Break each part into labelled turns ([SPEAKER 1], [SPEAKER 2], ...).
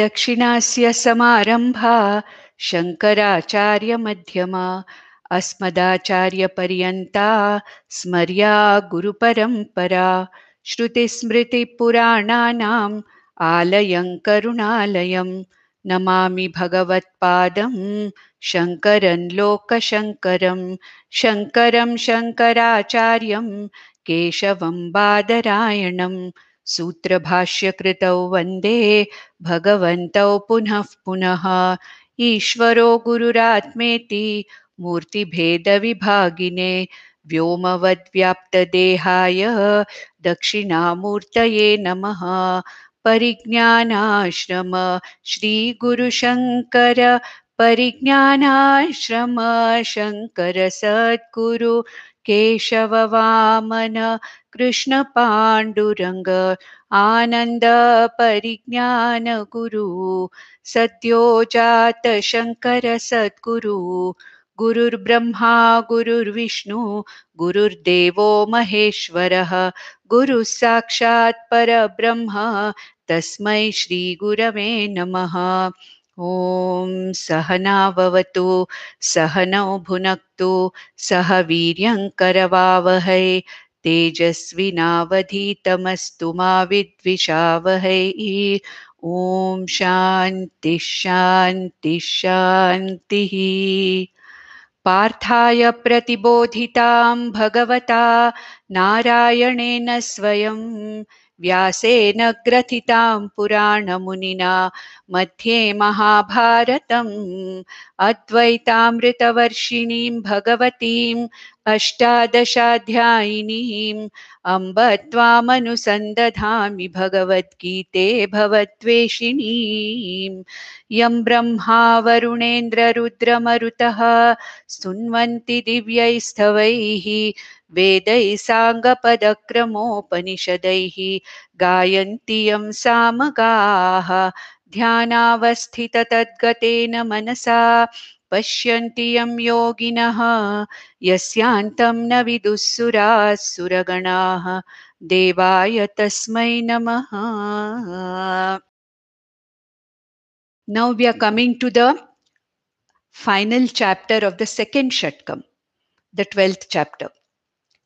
[SPEAKER 1] दक्षिणास्य समारम्भा शङ्कराचार्यमध्यमा अस्मदाचार्यपर्यन्ता स्मर्या गुरुपरम्परा श्रुतिस्मृतिपुराणानाम् करुणालयं नमामि भगवत्पादं शङ्करं लोकशङ्करं शङ्करं शङ्कराचार्यं केशवं बादरायणम् सूत्रभाष्यकृतौ वंदे भगवत पुनः पुनः भेद विभागिने व्योम व्योमवद्व्याप्तदेहाय दक्षिणामूर्तये नम परिज्ञानाश्रम श्रीगुरुशङ्कर परिज्ञानाश्रम शङ्कर सद्गुरु केशव वामन कृष्णपाण्डुरङ्ग आनन्द परिज्ञानगुरु शंकर सद्गुरु गुरुर्ब्रह्मा गुरुर्विष्णु गुरुर्देवो महेश्वरः गुरुः साक्षात् परब्रह्म तस्मै श्रीगुरवे नमः ॐ सहना भवतु सहनौ भुनक्तु सह वीर्यङ्करवावहै तेजस्विनावधीतमस्तु मा विद्विषावहै ॐ शान्तिः शान्तिः शान्तिः पार्थाय प्रतिबोधितां भगवता नारायणेन स्वयं व्यासेन ग्रथितां पुराणमुनिना मध्ये महाभारतम् अद्वैतामृतवर्षिणीं भगवतीं अष्टादशाध्यायिनीम् अम्ब त्वामनुसन्दधामि भगवद्गीते भवद्वेषिणी यं ब्रह्मा वरुणेन्द्ररुद्रमरुतः सुन्वन्ति दिव्यैः स्थवैः वेदैः साङ्गपदक्रमोपनिषदैः गायन्ति यं सामगाः ध्यानावस्थिततद्गतेन मनसा पश्यन्ति यं योगिनः यस्यान्तं न विदुःसुराः सुरगणाः Now we are coming to the final chapter of the second Shatkam, the 12th chapter.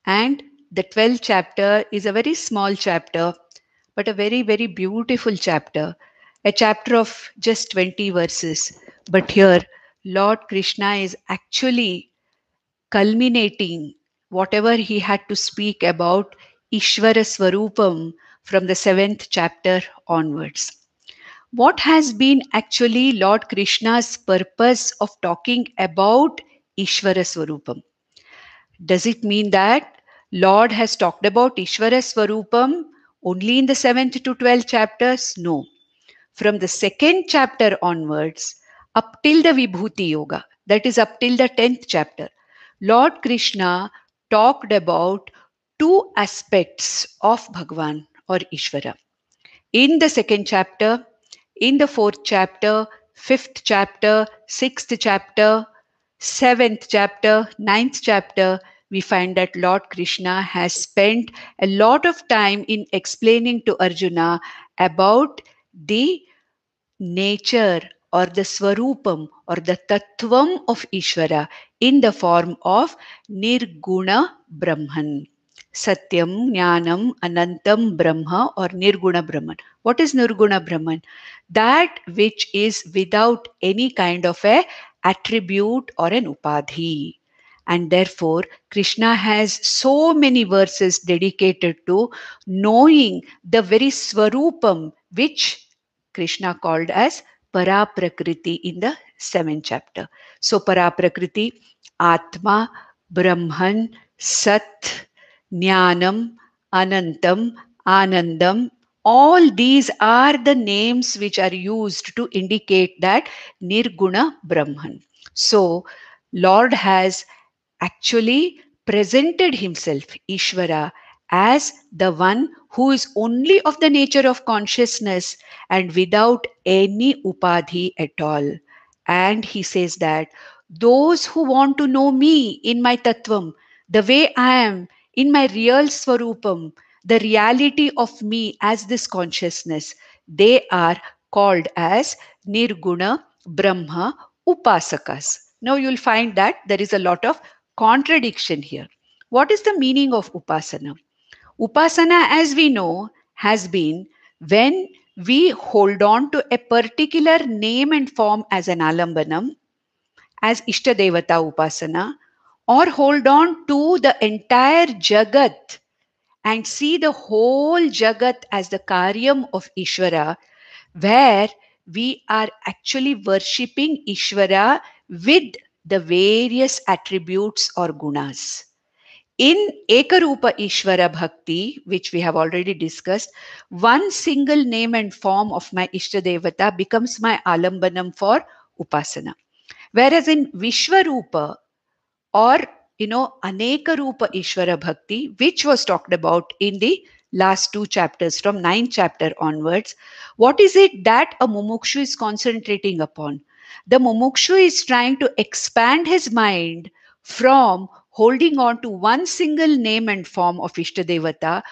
[SPEAKER 1] And the 12th chapter is a very small chapter, but a very, very beautiful chapter, a chapter of just 20 verses. But here, Lord Krishna is actually culminating whatever he had to speak about Ishvara Swarupam from the seventh chapter onwards. What has been actually Lord Krishna's purpose of talking about Ishvara Swarupam? Does it mean that Lord has talked about Ishvara Swarupam only in the seventh to twelfth chapters? No. From the second chapter onwards, up till the Vibhuti Yoga, that is, up till the 10th chapter, Lord Krishna talked about two aspects of Bhagavan or Ishvara. In the second chapter, in the fourth chapter, fifth chapter, sixth chapter, seventh chapter, ninth chapter, we find that Lord Krishna has spent a lot of time in explaining to Arjuna about the nature or the Swarupam or the Tattvam of Ishvara in the form of Nirguna Brahman. Satyam, Jnanam, Anantam Brahma or Nirguna Brahman. What is Nirguna Brahman? That which is without any kind of a attribute or an upadhi. And therefore, Krishna has so many verses dedicated to knowing the very Swarupam, which Krishna called as पराप्रकृति in the seven chapter so पराप्रकृति आत्मा ब्रह्मन सत ज्ञानम अनंतम आनंदम all these are the names which are use to indicate that निर्गुण ब्रह्मन so Lord has actually presented himself Ishwara as the one who is only of the nature of consciousness and without any upadhi at all. And he says that those who want to know me in my tattvam, the way I am, in my real swarupam, the reality of me as this consciousness, they are called as Nirguna Brahma Upasakas. Now you'll find that there is a lot of contradiction here. What is the meaning of Upasana? Upasana, as we know, has been when we hold on to a particular name and form as an alambanam, as Ishtadevata Upasana, or hold on to the entire Jagat and see the whole Jagat as the Karyam of Ishvara, where we are actually worshipping Ishvara with the various attributes or gunas. In Ekarupa Ishvara Bhakti, which we have already discussed, one single name and form of my Ishtadevata becomes my alambanam for upasana. Whereas in Vishwarupa or you know Anekarupa Ishvara Bhakti, which was talked about in the last two chapters from ninth chapter onwards, what is it that a mumukshu is concentrating upon? The mumukshu is trying to expand his mind from holding on to one single name and form of Ishtadevata,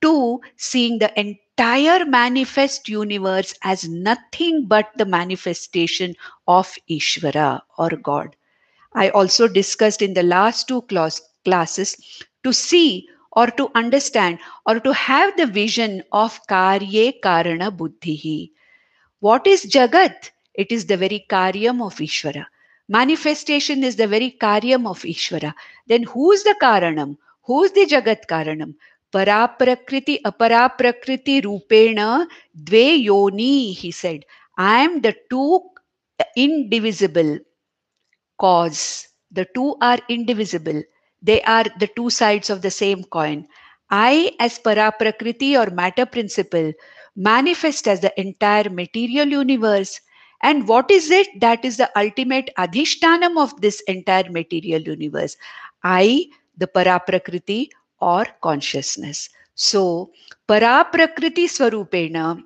[SPEAKER 1] to seeing the entire manifest universe as nothing but the manifestation of Ishvara or God. I also discussed in the last two class, classes to see or to understand or to have the vision of karye karana buddhihi. What is Jagat? It is the very karyam of Ishvara. Manifestation is the very karyam of Ishvara. Then who is the karanam? Who is the Jagat karanam? Paraprakriti aparaprakriti rupena dve yoni, he said. I am the two indivisible cause. The two are indivisible. They are the two sides of the same coin. I, as Paraprakriti or matter principle, manifest as the entire material universe and what is it that is the ultimate adhishtanam of this entire material universe? I, the Paraprakriti or consciousness. So, Paraprakriti Swarupena,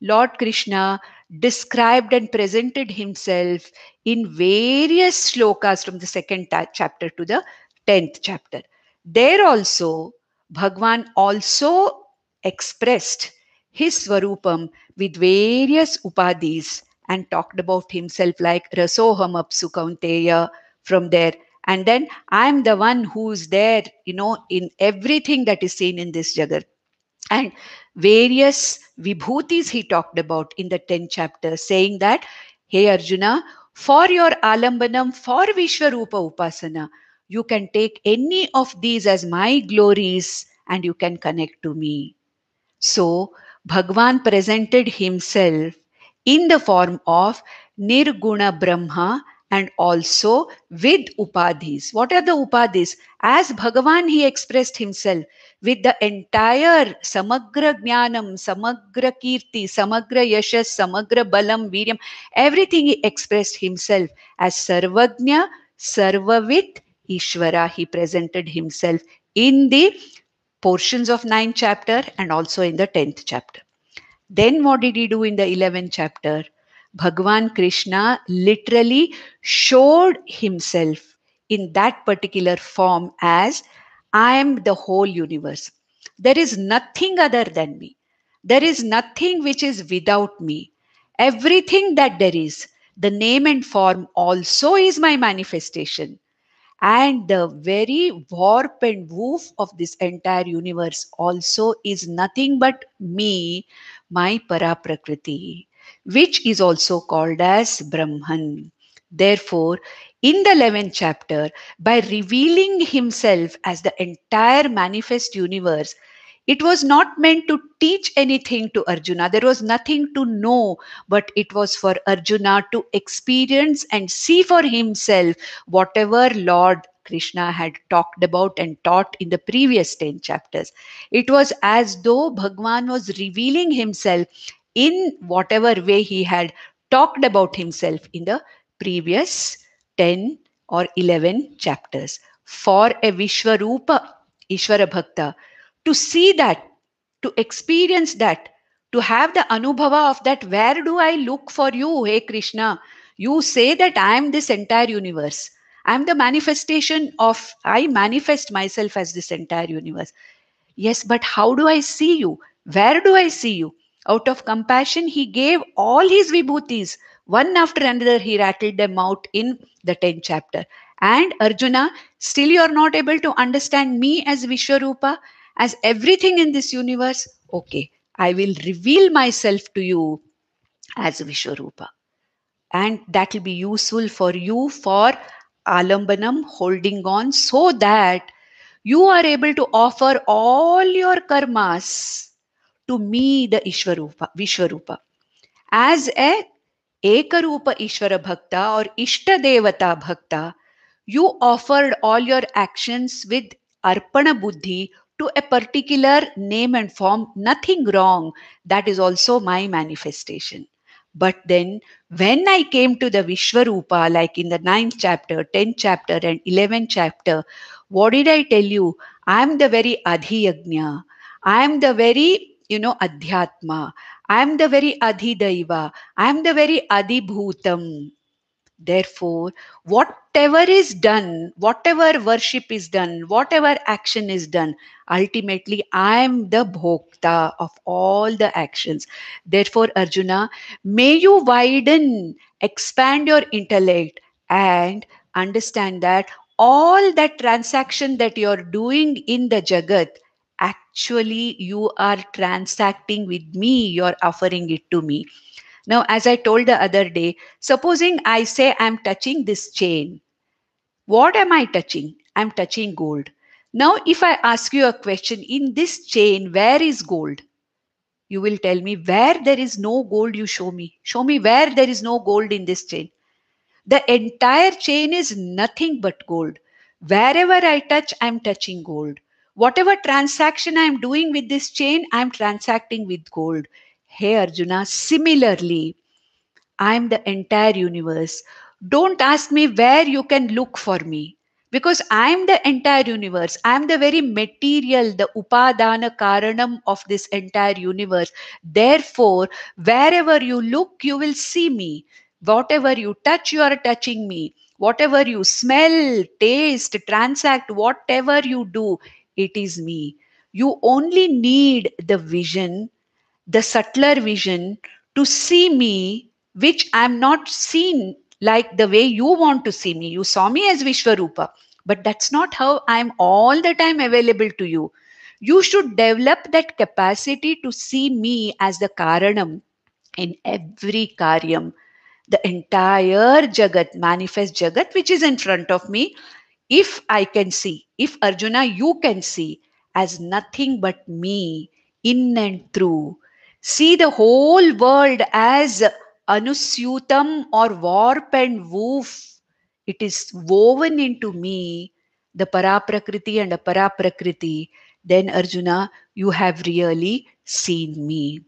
[SPEAKER 1] Lord Krishna described and presented himself in various shlokas from the second chapter to the 10th chapter. There also, Bhagwan also expressed his Swarupam with various upadis and talked about himself like Rasoham Apsukaunteya from there. And then I'm the one who's there, you know, in everything that is seen in this Jagat. And various vibhutis he talked about in the 10th chapter, saying that, hey Arjuna, for your alambanam, for Vishwarupa Upasana, you can take any of these as my glories and you can connect to me. So, Bhagwan presented himself in the form of Nirguna Brahma and also with Upadhis. What are the Upadhis? As Bhagavan, he expressed himself with the entire Samagra Jnanam, Samagra Kirti, Samagra Yashas, Samagra Balam, Viryam, everything he expressed himself as Sarvagnya, Sarvavit, Ishvara. He presented himself in the portions of ninth chapter and also in the tenth chapter. Then what did he do in the 11th chapter? Bhagwan Krishna literally showed himself in that particular form as I am the whole universe. There is nothing other than me. There is nothing which is without me. Everything that there is, the name and form also is my manifestation. And the very warp and woof of this entire universe also is nothing but me, my Paraprakriti, which is also called as Brahman. Therefore, in the 11th chapter, by revealing himself as the entire manifest universe, it was not meant to teach anything to Arjuna. There was nothing to know, but it was for Arjuna to experience and see for himself whatever Lord Krishna had talked about and taught in the previous 10 chapters. It was as though Bhagwan was revealing himself in whatever way he had talked about himself in the previous 10 or 11 chapters. For a Vishwarupa Ishvara Bhakta, to see that, to experience that, to have the anubhava of that. Where do I look for you, hey Krishna? You say that I am this entire universe. I am the manifestation of, I manifest myself as this entire universe. Yes, but how do I see you? Where do I see you? Out of compassion, he gave all his vibhutis. One after another, he rattled them out in the 10th chapter. And Arjuna, still you are not able to understand me as Vishwarupa as everything in this universe, okay, I will reveal myself to you as Vishwarupa. And that will be useful for you for alambanam, holding on, so that you are able to offer all your karmas to me, the Ishwarupa, Vishwarupa, as a Ekarupa Ishvara Bhakta or Ishtadevata Bhakta. You offered all your actions with Arpana Buddhi to a particular name and form, nothing wrong. That is also my manifestation. But then, when I came to the Vishwarupa, like in the ninth chapter, 10th chapter, and 11th chapter, what did I tell you? I am the very Adhiyagnya. I am the very, you know, Adhyatma. I am the very Adhidaiva. I am the very Adibhutam. Therefore, whatever is done, whatever worship is done, whatever action is done, ultimately I am the bhokta of all the actions. Therefore, Arjuna, may you widen, expand your intellect and understand that all that transaction that you're doing in the Jagat, actually you are transacting with me, you're offering it to me. Now, as I told the other day, supposing I say I'm touching this chain, what am I touching? I'm touching gold. Now, if I ask you a question, in this chain, where is gold? You will tell me where there is no gold, you show me. Show me where there is no gold in this chain. The entire chain is nothing but gold. Wherever I touch, I'm touching gold. Whatever transaction I'm doing with this chain, I'm transacting with gold. Hey Arjuna, similarly, I am the entire universe. Don't ask me where you can look for me because I am the entire universe. I am the very material, the upadana karanam of this entire universe. Therefore, wherever you look, you will see me. Whatever you touch, you are touching me. Whatever you smell, taste, transact, whatever you do, it is me. You only need the vision the subtler vision to see me, which I'm not seen like the way you want to see me. You saw me as Vishwarupa, but that's not how I'm all the time available to you. You should develop that capacity to see me as the Karanam in every Karyam. The entire Jagat, manifest Jagat, which is in front of me, if I can see, if Arjuna, you can see as nothing but me in and through See the whole world as anusyutam or warp and woof. It is woven into me, the Paraprakriti and paraprakriti. Then, Arjuna, you have really seen me.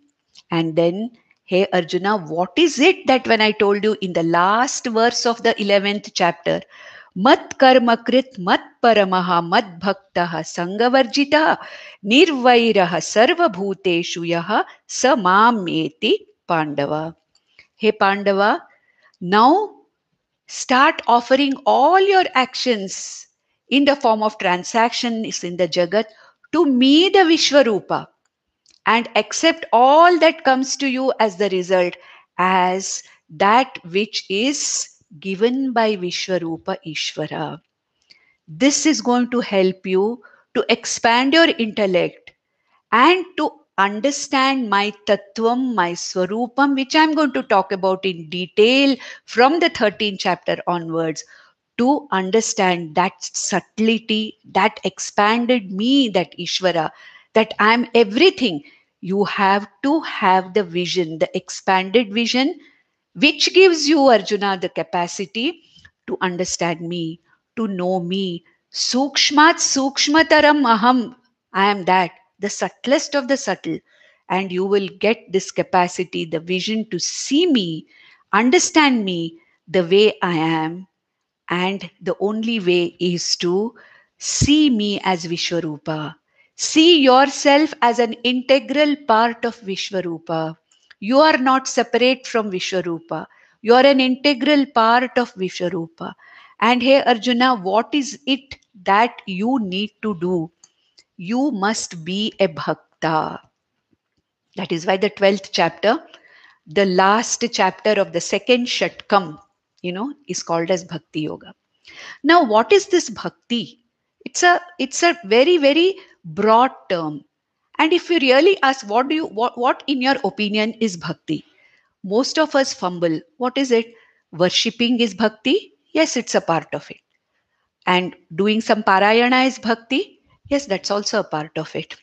[SPEAKER 1] And then, hey, Arjuna, what is it that when I told you in the last verse of the 11th chapter, मत कर्म कृत मत परम मत भक्त संगवर्जि निर्वैर सर्वभूतेषु येति पांडव हे Pandava now start offering all your action in the form of transaction in the जगत to me the Vishwarupa and accept all that comes to you as the result as that which is given by Vishwarupa Ishvara. This is going to help you to expand your intellect and to understand my tattvam, my swarupam, which I'm going to talk about in detail from the 13th chapter onwards, to understand that subtlety, that expanded me, that Ishvara, that I'm everything. You have to have the vision, the expanded vision, which gives you, Arjuna, the capacity to understand me, to know me. Sukshmat sukshmataram aham. I am that, the subtlest of the subtle. And you will get this capacity, the vision to see me, understand me the way I am. And the only way is to see me as Vishwarupa. See yourself as an integral part of Vishwarupa. You are not separate from Vishwarupa. You are an integral part of Vishwarupa. And hey, Arjuna, what is it that you need to do? You must be a bhakta. That is why the 12th chapter, the last chapter of the second Shatkam, you know, is called as Bhakti Yoga. Now, what is this Bhakti? It's a, it's a very, very broad term. And if we really ask, what do you, what, what in your opinion is bhakti? Most of us fumble. What is it? Worshipping is bhakti? Yes, it's a part of it. And doing some parayana is bhakti? Yes, that's also a part of it.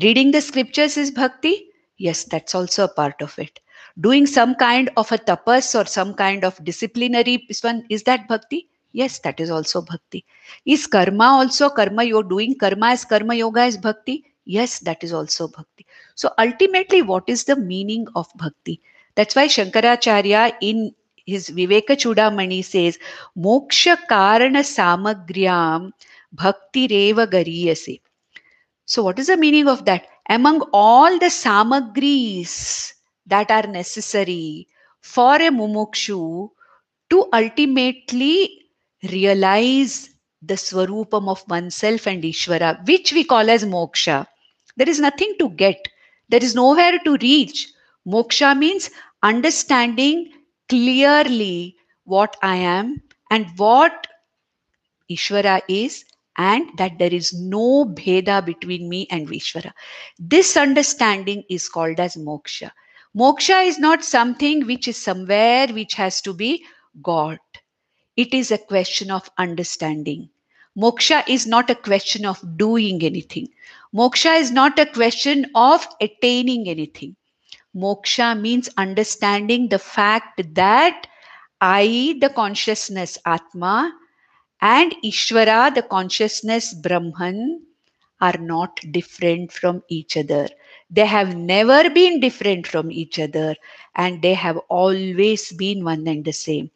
[SPEAKER 1] Reading the scriptures is bhakti? Yes, that's also a part of it. Doing some kind of a tapas or some kind of disciplinary one, is that bhakti? Yes, that is also bhakti. Is karma also karma you're doing? Karma is karma yoga is bhakti? Yes, that is also bhakti. So ultimately, what is the meaning of bhakti? That's why Shankaracharya in his Viveka Chudamani says, Moksha Karana Samagriam Bhakti Reva Gariyase. So, what is the meaning of that? Among all the samagris that are necessary for a mumukshu to ultimately realize the swarupam of oneself and Ishvara, which we call as moksha, there is nothing to get. There is nowhere to reach. Moksha means understanding clearly what I am and what Ishvara is and that there is no bheda between me and Vishvara. This understanding is called as moksha. Moksha is not something which is somewhere which has to be got. It is a question of understanding. Moksha is not a question of doing anything. Moksha is not a question of attaining anything. Moksha means understanding the fact that I, the consciousness Atma, and Ishvara, the consciousness Brahman, are not different from each other. They have never been different from each other and they have always been one and the same.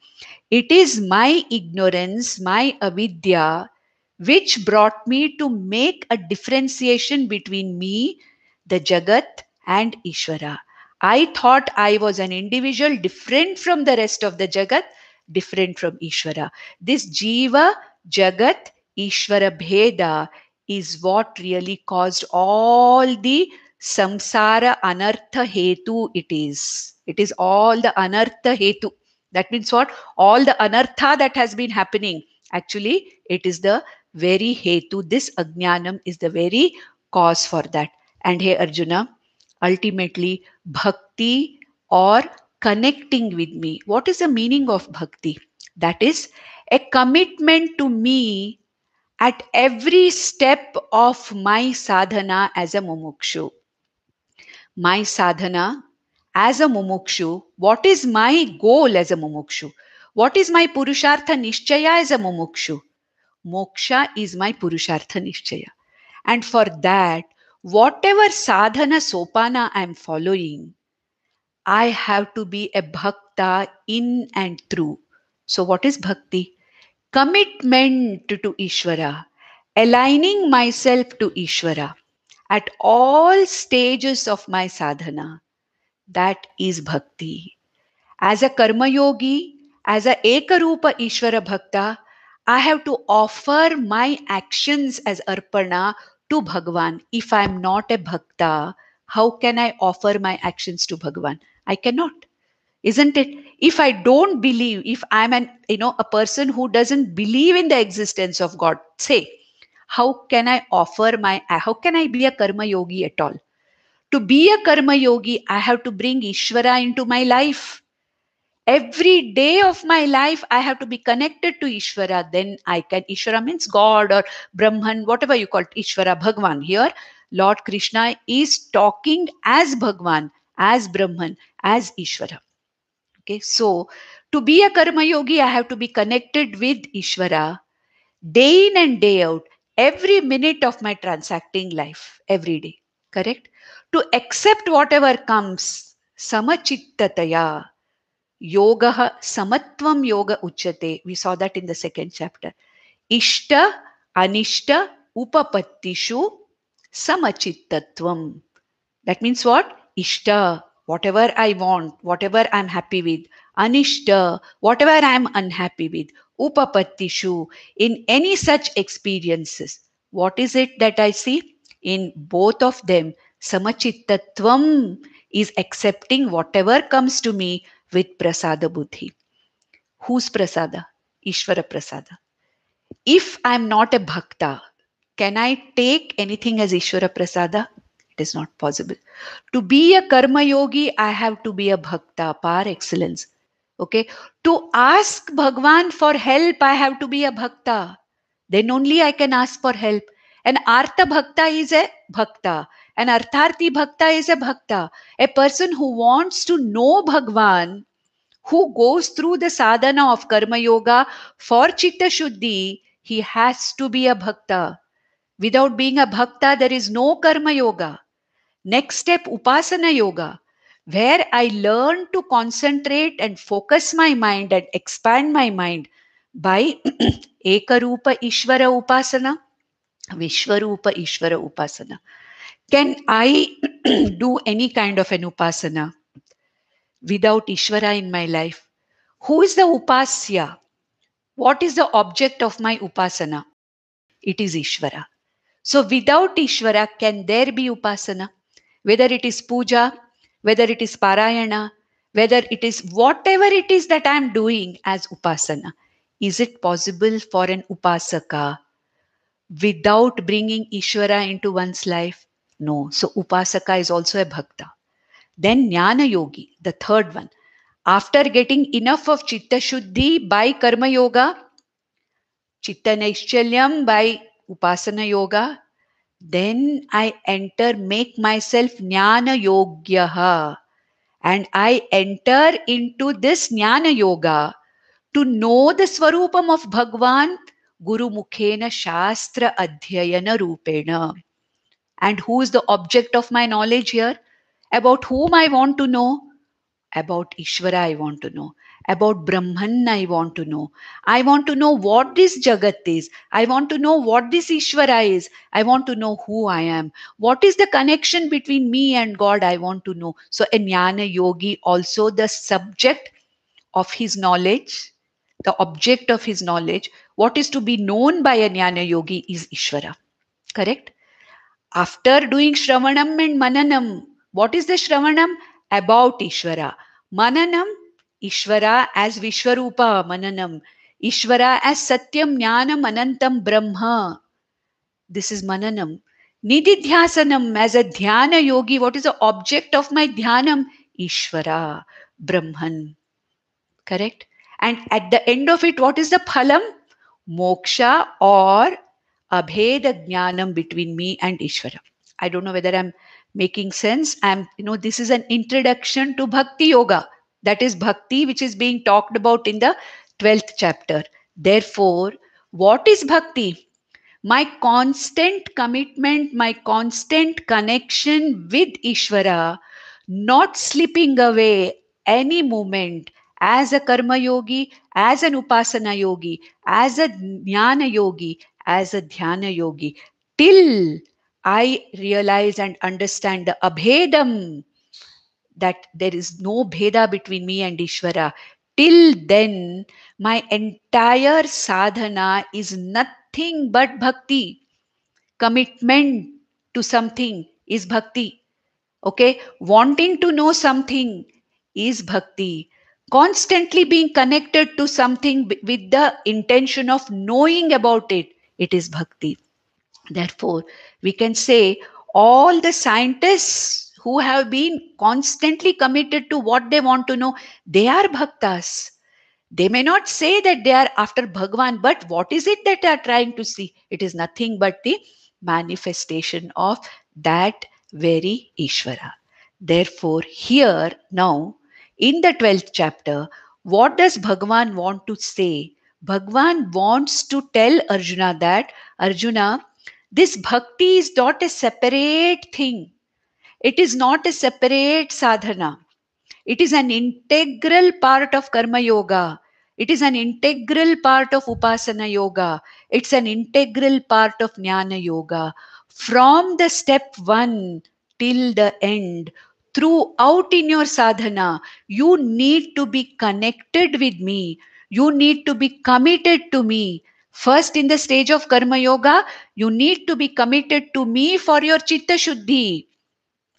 [SPEAKER 1] It is my ignorance, my avidya, which brought me to make a differentiation between me, the Jagat, and Ishvara. I thought I was an individual different from the rest of the Jagat, different from Ishvara. This Jiva, Jagat, Ishvara Bheda is what really caused all the samsara anartha hetu it is. It is all the anartha hetu. That means what? All the anartha that has been happening. Actually, it is the very hetu. This ajnanam is the very cause for that. And hey Arjuna, ultimately bhakti or connecting with me. What is the meaning of bhakti? That is a commitment to me at every step of my sadhana as a mumukshu. My sadhana as a mumukshu, what is my goal as a mumukshu? What is my purushartha nishchaya as a mumukshu? Moksha is my Purushartha Nishchaya. And for that, whatever sadhana sopana I'm following, I have to be a bhakta in and through. So, what is bhakti? Commitment to Ishvara, aligning myself to Ishvara at all stages of my sadhana. That is bhakti. As a karma yogi, as a ekarupa Ishvara bhakta, I have to offer my actions as arpana to Bhagwan. If I'm not a bhakta, how can I offer my actions to Bhagwan? I cannot. Isn't it? If I don't believe, if I'm an, you know, a person who doesn't believe in the existence of God, say, how can I offer my, how can I be a karma yogi at all? To be a karma yogi, I have to bring Ishvara into my life every day of my life i have to be connected to ishvara then i can ishvara means god or brahman whatever you call it ishvara bhagwan here lord krishna is talking as bhagwan as brahman as ishvara okay so to be a karma yogi i have to be connected with ishvara day in and day out every minute of my transacting life every day correct to accept whatever comes samachitataya Yoga samatvam yoga uchate. We saw that in the second chapter. Ishta, anishta, upapattishu, samachittatvam. That means what? Ishta, whatever I want, whatever I'm happy with. Anishta, whatever I'm unhappy with. Upapattishu, in any such experiences. What is it that I see? In both of them, samachittatvam is accepting whatever comes to me with prasada buddhi. Whose prasada? Ishvara prasada. If I'm not a bhakta, can I take anything as Ishvara prasada? It is not possible. To be a karma yogi, I have to be a bhakta par excellence. Okay. To ask Bhagwan for help, I have to be a bhakta. Then only I can ask for help. An artha bhakta is a bhakta. An Artharthi Bhakta is a Bhakta, a person who wants to know Bhagwan, who goes through the sadhana of Karma Yoga for Chitta Shuddhi. He has to be a Bhakta. Without being a Bhakta, there is no Karma Yoga. Next step, Upasana Yoga, where I learn to concentrate and focus my mind and expand my mind by Ekarupa Ishvara Upasana. Vishwarupa Ishvara Upasana. Can I do any kind of an upasana without Ishvara in my life? Who is the upasya? What is the object of my upasana? It is Ishvara. So without Ishvara, can there be upasana? Whether it is puja, whether it is parayana, whether it is whatever it is that I am doing as upasana, is it possible for an upasaka without bringing Ishvara into one's life? No. So Upasaka is also a bhakta. Then Jnana Yogi, the third one. After getting enough of Chitta Shuddhi by Karma Yoga, Chitta Naischalyam by Upasana Yoga, then I enter, make myself Jnana Yogyaha. And I enter into this Jnana Yoga to know the Swarupam of Bhagwan Guru Mukhena Shastra Adhyayana Rupena and who is the object of my knowledge here, about whom I want to know, about Ishvara I want to know, about Brahman I want to know. I want to know what this Jagat is. I want to know what this Ishvara is. I want to know who I am. What is the connection between me and God? I want to know. So, a Jnana Yogi also the subject of his knowledge, the object of his knowledge, what is to be known by a Jnana Yogi is Ishvara. Correct? After doing Shravanam and Mananam, what is the Shravanam? About Ishvara. Mananam, Ishvara as Vishwarupa, Mananam. Ishvara as Satyam, Jnanam, Anantam, Brahma. This is Mananam. Nididhyasanam as a Dhyana yogi. What is the object of my Dhyanam? Ishvara, Brahman. Correct? And at the end of it, what is the phalam? Moksha or abheda jnanam between me and Ishvara. I don't know whether I'm making sense. I'm, you know, this is an introduction to Bhakti Yoga. That is Bhakti, which is being talked about in the 12th chapter. Therefore, what is Bhakti? My constant commitment, my constant connection with Ishvara, not slipping away any moment as a karma yogi, as an upasana yogi, as a jnana yogi, as a dhyana yogi till I realize and understand the abhedam that there is no bheda between me and Ishvara. Till then, my entire sadhana is nothing but bhakti. Commitment to something is bhakti. Okay, wanting to know something is bhakti. Constantly being connected to something with the intention of knowing about it it is bhakti. Therefore, we can say all the scientists who have been constantly committed to what they want to know, they are bhaktas. They may not say that they are after Bhagwan, but what is it that they are trying to see? It is nothing but the manifestation of that very Ishvara. Therefore, here now in the 12th chapter, what does Bhagavan want to say Bhagwan wants to tell Arjuna that Arjuna, this bhakti is not a separate thing. It is not a separate sadhana. It is an integral part of karma yoga. It is an integral part of upasana yoga. It's an integral part of jnana yoga. From the step one till the end, throughout in your sadhana, you need to be connected with me you need to be committed to me. First, in the stage of Karma Yoga, you need to be committed to me for your Chitta Shuddhi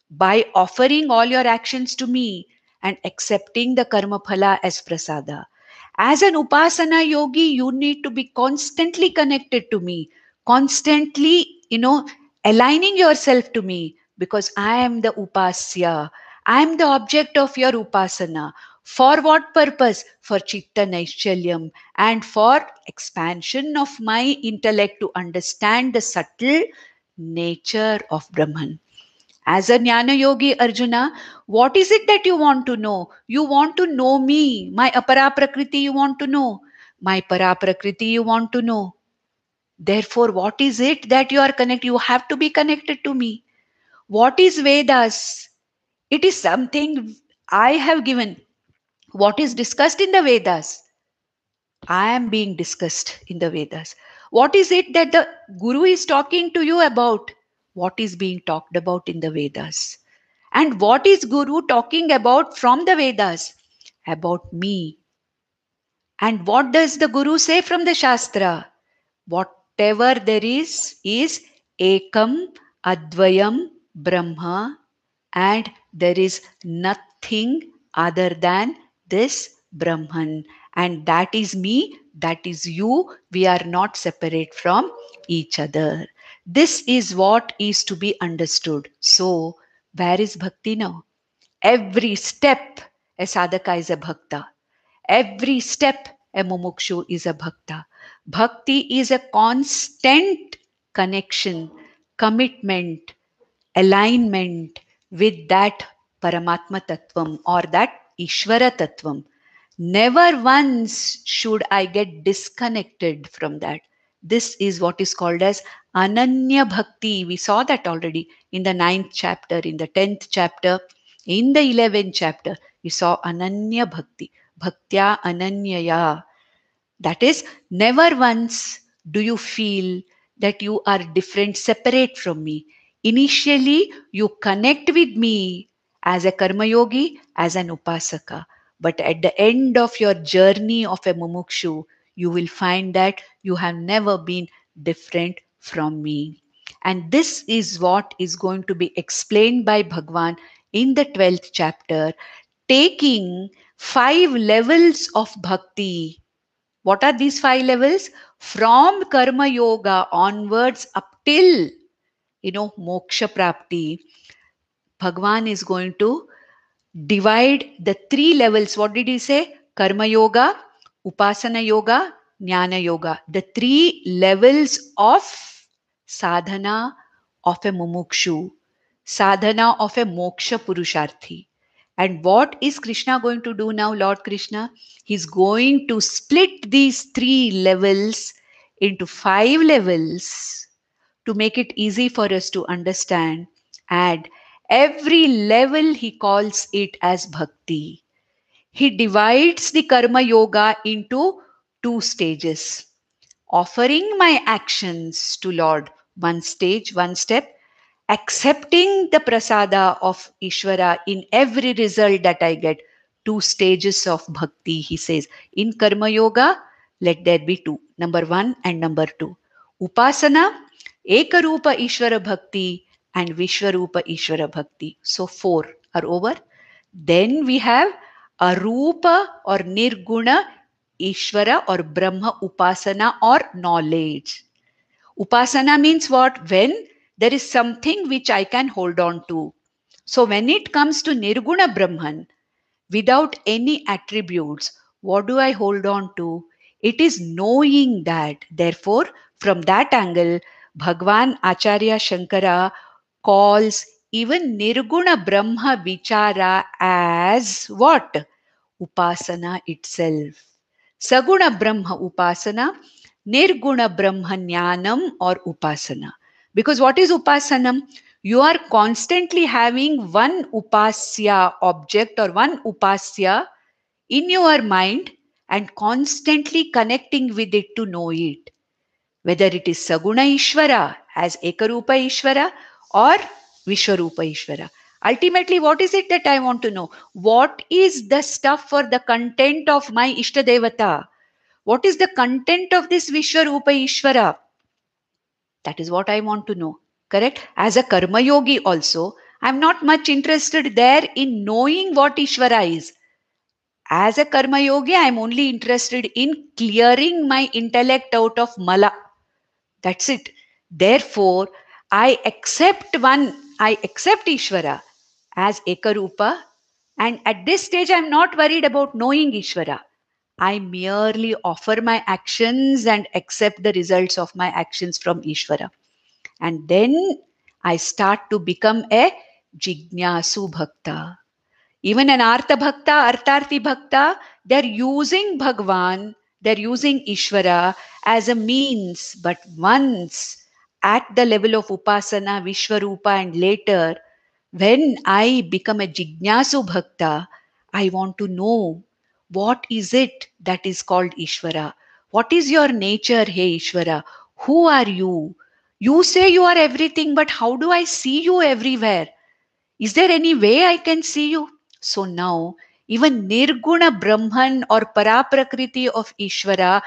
[SPEAKER 1] by offering all your actions to me and accepting the Karma Phala as Prasada. As an Upasana Yogi, you need to be constantly connected to me, constantly, you know, aligning yourself to me because I am the Upasya. I am the object of your Upasana. For what purpose? For Chitta Naishalyam and for expansion of my intellect to understand the subtle nature of Brahman. As a Jnana Yogi Arjuna, what is it that you want to know? You want to know me, my apara prakriti you want to know, my para prakriti you want to know. Therefore, what is it that you are connected? You have to be connected to me. What is Vedas? It is something I have given what is discussed in the Vedas? I am being discussed in the Vedas. What is it that the Guru is talking to you about? What is being talked about in the Vedas? And what is Guru talking about from the Vedas? About me. And what does the Guru say from the Shastra? Whatever there is, is Ekam, Advayam, Brahma, and there is nothing other than this Brahman. And that is me, that is you. We are not separate from each other. This is what is to be understood. So, where is bhakti now? Every step a sadhaka is a bhakta. Every step a mumukshu is a bhakta. Bhakti is a constant connection, commitment, alignment with that Paramatma Tattvam or that Ishvara Tatvam. Never once should I get disconnected from that. This is what is called as Ananya Bhakti. We saw that already in the ninth chapter, in the tenth chapter, in the eleventh chapter. We saw Ananya Bhakti. Bhaktya Ananyaya. That is, never once do you feel that you are different, separate from me. Initially, you connect with me as a karma yogi, as an upasaka. But at the end of your journey of a mumukshu, you will find that you have never been different from me. And this is what is going to be explained by Bhagwan in the 12th chapter, taking five levels of bhakti. What are these five levels? From karma yoga onwards up till, you know, moksha prapti. Bhagwan is going to divide the three levels. What did he say? Karma Yoga, Upasana Yoga, Jnana Yoga. The three levels of sadhana of a mumukshu, sadhana of a moksha purusharthi. And what is Krishna going to do now, Lord Krishna? He's going to split these three levels into five levels to make it easy for us to understand. And Every level he calls it as bhakti. He divides the karma yoga into two stages. Offering my actions to Lord, one stage, one step. Accepting the prasada of Ishvara in every result that I get, two stages of bhakti, he says. In karma yoga, let there be two, number one and number two. Upasana, Ekarupa Ishvara Bhakti, and Vishwarupa Ishvara Bhakti. So four are over. Then we have Arupa or Nirguna Ishvara or Brahma Upasana or knowledge. Upasana means what? When there is something which I can hold on to. So when it comes to Nirguna Brahman, without any attributes, what do I hold on to? It is knowing that. Therefore, from that angle, Bhagwan Acharya Shankara calls even Nirguna Brahma Vichara as what? Upasana itself. Saguna Brahma Upasana, Nirguna Brahma Jnanam or Upasana. Because what is Upasanam? You are constantly having one Upasya object or one Upasya in your mind and constantly connecting with it to know it. Whether it is Saguna Ishvara as Ekarupa Ishvara or Vishwarupa Ishvara. Ultimately, what is it that I want to know? What is the stuff for the content of my Ishtadevata? What is the content of this Vishwarupa Ishvara? That is what I want to know. Correct? As a Karma Yogi, also, I'm not much interested there in knowing what Ishvara is. As a Karma Yogi, I'm only interested in clearing my intellect out of Mala. That's it. Therefore, I accept one, I accept Ishvara as Ekarupa. And at this stage, I'm not worried about knowing Ishvara. I merely offer my actions and accept the results of my actions from Ishvara. And then I start to become a jignyasu Bhakta. Even an Artha Bhakta, Artarthi Bhakta, they're using Bhagwan, they're using Ishvara as a means. But once at the level of Upasana, Vishwarupa, and later, when I become a Jignasu Bhakta, I want to know what is it that is called Ishvara? What is your nature, hey Ishvara? Who are you? You say you are everything, but how do I see you everywhere? Is there any way I can see you? So now, even Nirguna Brahman or Paraprakriti of Ishvara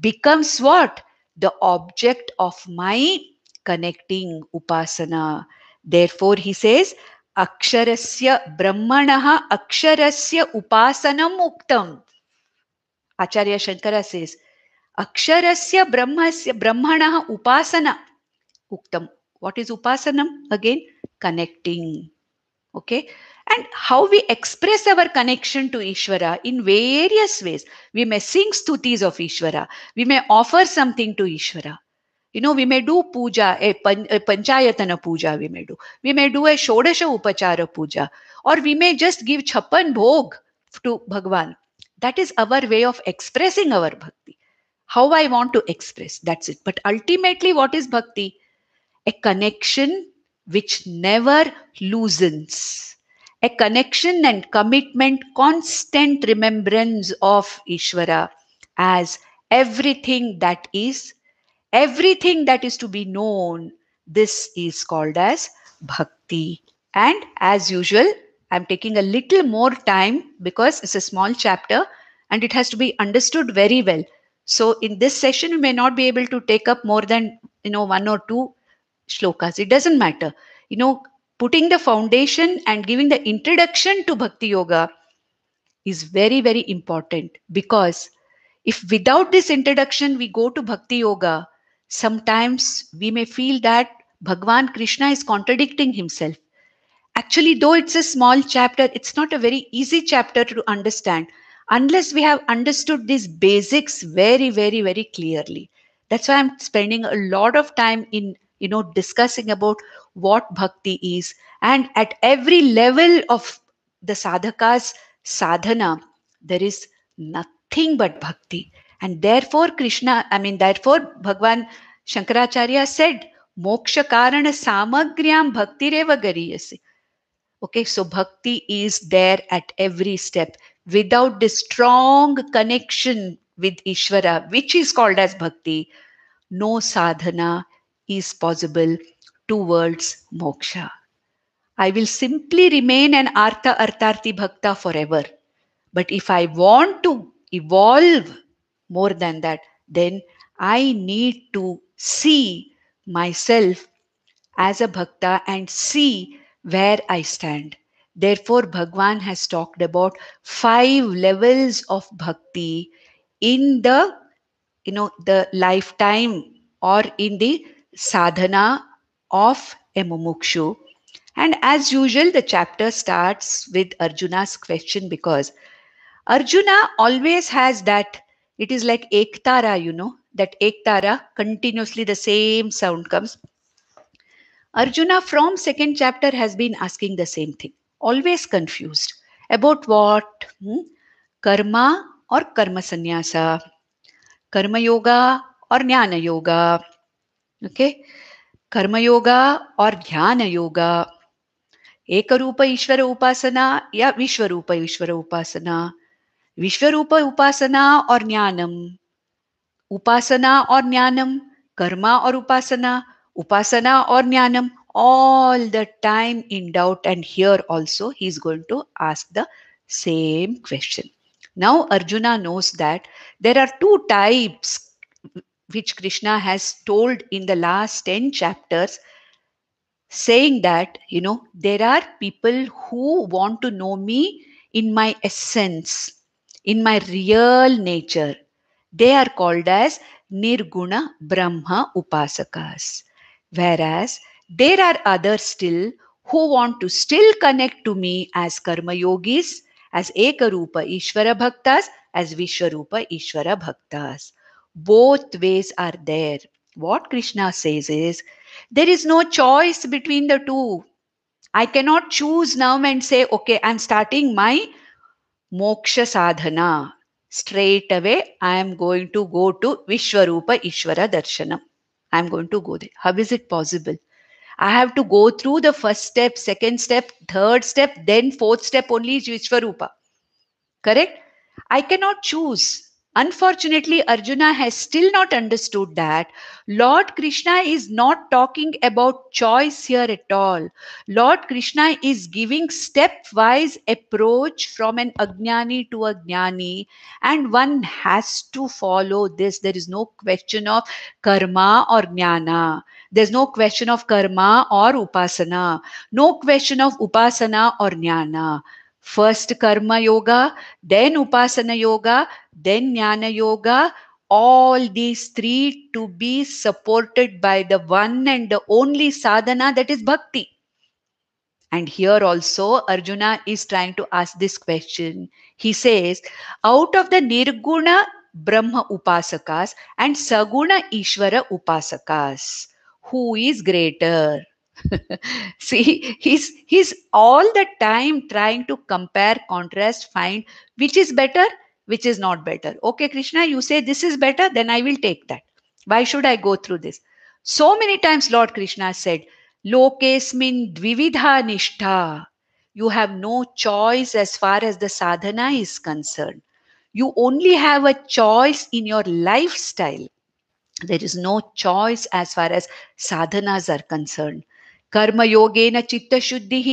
[SPEAKER 1] becomes what? The object of my connecting upasana. Therefore, he says, Aksharasya Brahmanaha Aksharasya Upasanam Uktam. Acharya Shankara says, Aksharasya Brahmasya Brahmanaha Upasana Uktam. What is Upasanam? Again, connecting. Okay. And how we express our connection to Ishvara in various ways. We may sing stutis of Ishvara. We may offer something to Ishvara. You know, we may do puja, a, pan, a panchayatana puja we may do. We may do a shodasha upachara puja. Or we may just give chapan bhog to Bhagwan. That is our way of expressing our bhakti. How I want to express, that's it. But ultimately, what is bhakti? A connection which never loosens. A connection and commitment, constant remembrance of Ishvara as everything that is everything that is to be known, this is called as bhakti. And as usual, I'm taking a little more time because it's a small chapter and it has to be understood very well. So in this session, you may not be able to take up more than you know one or two shlokas. It doesn't matter. You know, putting the foundation and giving the introduction to bhakti yoga is very, very important because if without this introduction we go to bhakti yoga, sometimes we may feel that Bhagwan Krishna is contradicting himself. Actually, though it's a small chapter, it's not a very easy chapter to understand unless we have understood these basics very, very, very clearly. That's why I'm spending a lot of time in, you know, discussing about what bhakti is. And at every level of the sadhaka's sadhana, there is nothing but bhakti. And therefore, Krishna, I mean, therefore, Bhagwan Shankaracharya said, Moksha Karana Samagryam Bhakti Reva Gariyasi. Okay, so bhakti is there at every step. Without the strong connection with Ishvara, which is called as bhakti, no sadhana is possible towards moksha. I will simply remain an artha artarthi bhakta forever. But if I want to evolve more than that, then I need to see myself as a bhakta and see where I stand. Therefore, Bhagwan has talked about five levels of bhakti in the you know the lifetime or in the sadhana of a mumukshu. And as usual, the chapter starts with Arjuna's question because Arjuna always has that it is like ektara, you know, that ektara continuously the same sound comes. Arjuna from second chapter has been asking the same thing, always confused about what? Hmm? Karma or karma sannyasa, karma yoga or jnana yoga, okay? Karma yoga or jnana yoga, ekarupa ishvara upasana ya vishwarupa ishvara upasana, Vishvarupa upasana or jnanam. Upasana or jnanam, karma or upasana, upasana or jnanam, all the time in doubt. And here also he is going to ask the same question. Now Arjuna knows that there are two types which Krishna has told in the last 10 chapters, saying that, you know, there are people who want to know me in my essence in my real nature. They are called as Nirguna Brahma Upasakas. Whereas there are others still who want to still connect to me as Karma Yogis, as Ekarupa Ishvara Bhaktas, as Vishwarupa Ishvara Bhaktas. Both ways are there. What Krishna says is, there is no choice between the two. I cannot choose now and say, okay, I'm starting my moksha sadhana. Straight away, I am going to go to Vishwarupa Ishvara Darshanam. I am going to go there. How is it possible? I have to go through the first step, second step, third step, then fourth step only is Vishwarupa. Correct? I cannot choose. Unfortunately, Arjuna has still not understood that Lord Krishna is not talking about choice here at all. Lord Krishna is giving stepwise approach from an Ajnani to a and one has to follow this. There is no question of karma or jnana. There's no question of karma or upasana. No question of upasana or jnana First karma yoga, then upasana yoga, then jnana yoga. All these three to be supported by the one and the only sadhana that is bhakti. And here also, Arjuna is trying to ask this question. He says, out of the Nirguna Brahma Upasakas and Saguna Ishvara Upasakas, who is greater? See, he's he's all the time trying to compare, contrast, find which is better, which is not better. Okay, Krishna, you say this is better, then I will take that. Why should I go through this? So many times Lord Krishna said, Lokesmin dvividha nishtha. You have no choice as far as the sadhana is concerned. You only have a choice in your lifestyle. There is no choice as far as sadhanas are concerned. कर्मयोगेन चित्तशुद्धिः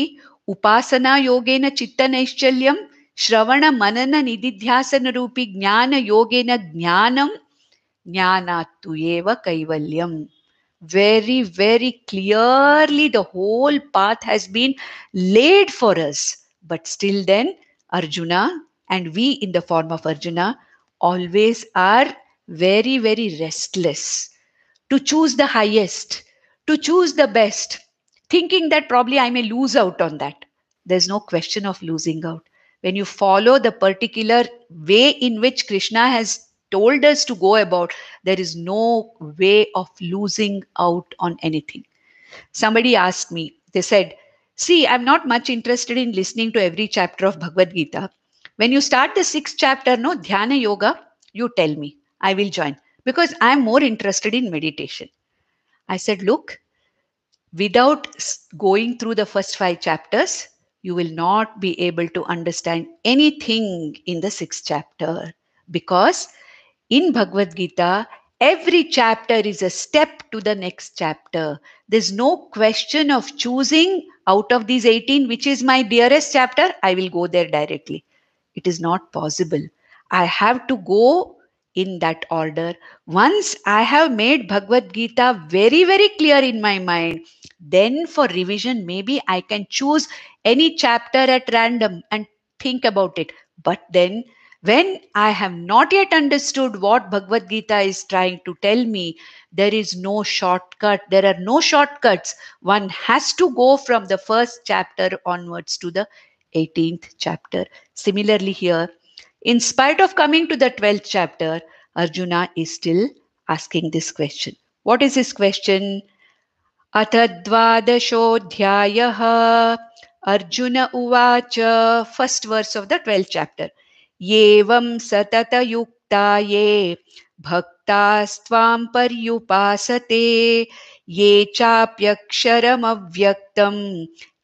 [SPEAKER 1] उपासनायोगेन चित्तनैश्चल्यं श्रवणमनननिधिध्यासनरूपी ज्ञानयोगेन ज्ञानं ज्ञानात्तु एव कैवल्यम् very very clearly the whole path has been laid for us but still then arjuna and we in the form of arjuna always are very very restless to choose the highest to choose the best thinking that probably I may lose out on that. There's no question of losing out. When you follow the particular way in which Krishna has told us to go about, there is no way of losing out on anything. Somebody asked me, they said, See, I'm not much interested in listening to every chapter of Bhagavad Gita. When you start the sixth chapter, no, Dhyana Yoga, you tell me. I will join because I'm more interested in meditation. I said, Look, without going through the first five chapters, you will not be able to understand anything in the sixth chapter because in Bhagavad Gita, every chapter is a step to the next chapter. There's no question of choosing out of these 18, which is my dearest chapter, I will go there directly. It is not possible. I have to go in that order. Once I have made Bhagavad Gita very, very clear in my mind, then for revision, maybe I can choose any chapter at random and think about it. But then, when I have not yet understood what Bhagavad Gita is trying to tell me, there is no shortcut. There are no shortcuts. One has to go from the first chapter onwards to the 18th chapter. Similarly, here, in spite of coming to the 12th chapter, Arjuna is still asking this question. What is his question? Atadvadashodhyayah Arjuna uvacha, first verse of the 12th chapter. Yevam satata yuktaye bhaktastvam paryupasate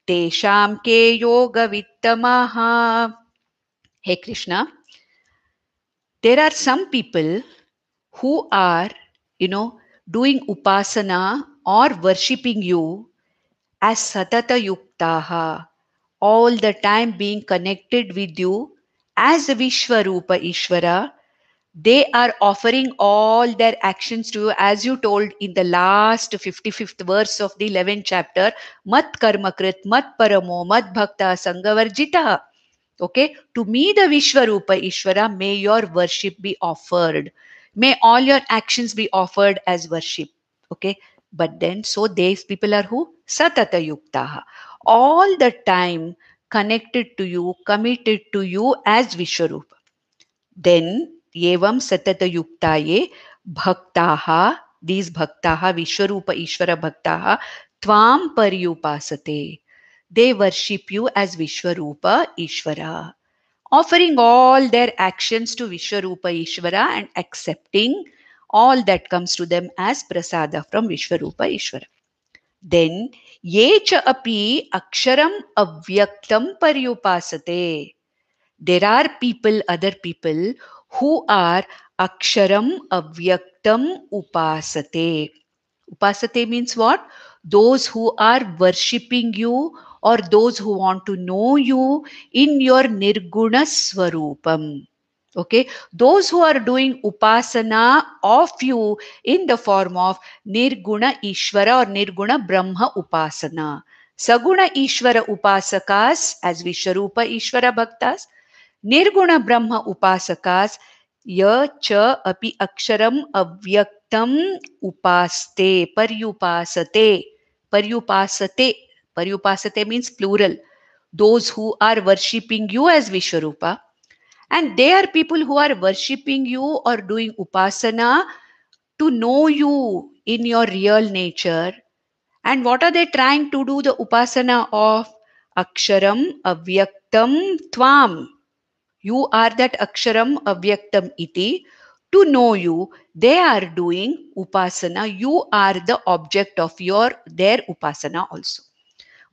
[SPEAKER 1] te sham ke yoga vitamaha. Hey Krishna there are some people who are, you know, doing upasana or worshipping you as satata yuktaha, all the time being connected with you as Vishwarupa Ishvara. They are offering all their actions to you, as you told in the last 55th verse of the 11th chapter Mat Karmakrit, Mat Paramo, Mat Bhakta Sangavarjita. Okay, to me, the Vishwarupa Ishvara, may your worship be offered. May all your actions be offered as worship. Okay, but then so these people are who? Satata Yuktaha. All the time connected to you, committed to you as Vishwarupa. Then, evam satata yuktaye bhaktaha, these bhaktaha, Vishwarupa Ishvara bhaktaha, tvam paryupasate. They worship you as Vishwarupa Ishvara, offering all their actions to Vishwarupa Ishvara and accepting all that comes to them as prasada from Vishwarupa Ishvara. Then, yecha api aksharam avyaktam paryupasate. There are people, other people, who are aksharam avyaktam upasate. Upasate means what? Those who are worshipping you or those who want to know you in your Nirguna Swarupam. Okay, those who are doing upasana of you in the form of Nirguna Ishvara or Nirguna Brahma Upasana. Saguna Ishvara Upasakas as visharupa Ishvara Bhaktas, Nirguna Brahma Upasakas, ya cha api aksharam avyaktam upaste paryupasate paryupasate Paryupasate means plural. Those who are worshipping you as Vishwarupa. And they are people who are worshipping you or doing upasana to know you in your real nature. And what are they trying to do? The upasana of Aksharam Avyaktam Tvam. You are that Aksharam Avyaktam Iti. To know you, they are doing upasana. You are the object of your their upasana also.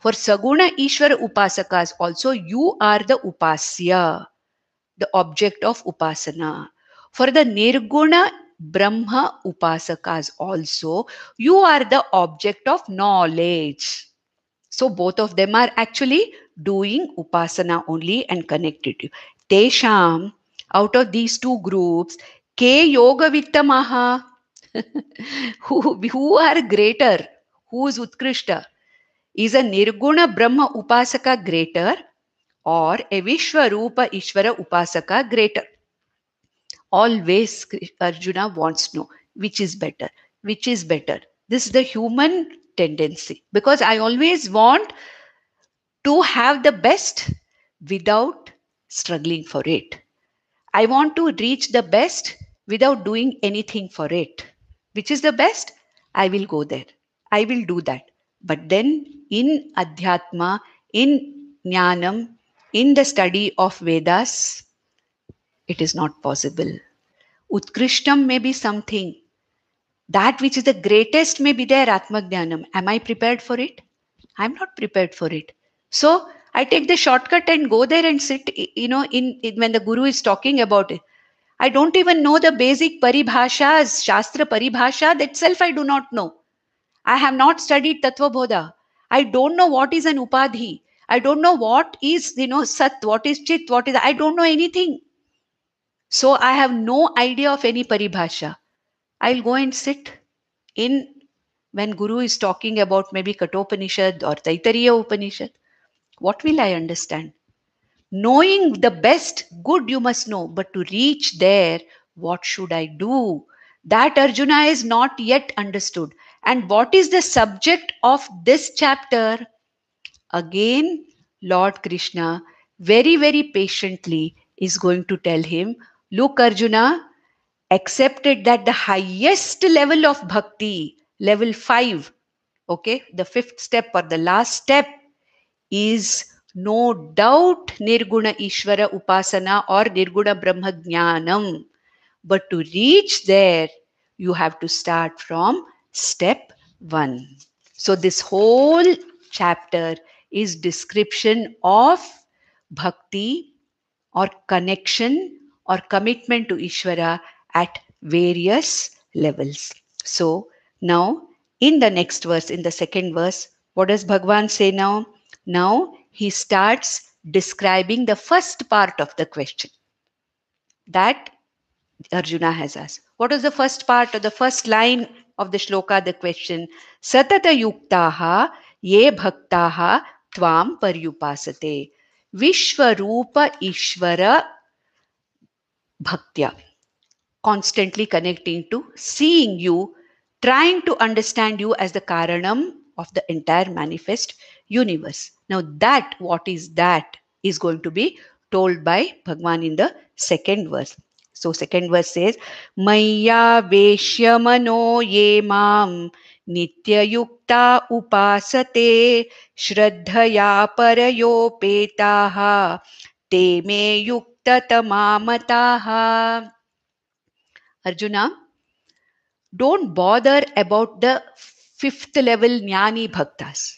[SPEAKER 1] For Saguna Ishwara Upasakas also, you are the Upasya, the object of Upasana. For the Nirguna Brahma Upasakas also, you are the object of knowledge. So both of them are actually doing Upasana only and connected to you. Tesham, out of these two groups, K Yoga Vittamaha, who, who are greater, who is Utkrishta? Is a Nirguna Brahma Upasaka greater or a Vishwarupa Ishvara Upasaka greater? Always Arjuna wants to know which is better, which is better. This is the human tendency because I always want to have the best without struggling for it. I want to reach the best without doing anything for it. Which is the best? I will go there. I will do that. But then in Adhyatma, in Jnanam, in the study of Vedas, it is not possible. Utkrishtam may be something. That which is the greatest may be there, Atmajnanam. Am I prepared for it? I'm not prepared for it. So I take the shortcut and go there and sit, you know, in, in when the Guru is talking about it. I don't even know the basic paribhashas, Shastra paribhasha, that self I do not know. I have not studied Tattva Bodha. I don't know what is an Upadhi. I don't know what is, you know, Sat, what is Chit, what is, I don't know anything. So I have no idea of any paribhasha. I'll go and sit in when Guru is talking about maybe Katopanishad or Taittiriya Upanishad. What will I understand? Knowing the best good you must know, but to reach there, what should I do? That Arjuna is not yet understood. And what is the subject of this chapter? Again, Lord Krishna very, very patiently is going to tell him, Look, Arjuna, accepted that the highest level of bhakti, level five, okay, the fifth step or the last step is no doubt Nirguna Ishvara Upasana or Nirguna Brahma Jnanam. But to reach there, you have to start from step 1. So this whole chapter is description of bhakti or connection or commitment to Ishvara at various levels. So now in the next verse, in the second verse, what does Bhagwan say now? Now he starts describing the first part of the question that Arjuna has asked. What is the first part or the first line of the shloka the question satata yuktaha ye bhaktaha tvam paryupasate vishwarupa ishvara bhaktya constantly connecting to seeing you trying to understand you as the karanam of the entire manifest universe now that what is that is going to be told by bhagwan in the second verse so second verse says, Maya Veshya Mano Ye Mam Upasate Shraddhaya Parayopetaha Te Me Yuktatamamataha. Arjuna, don't bother about the fifth level jnani bhaktas.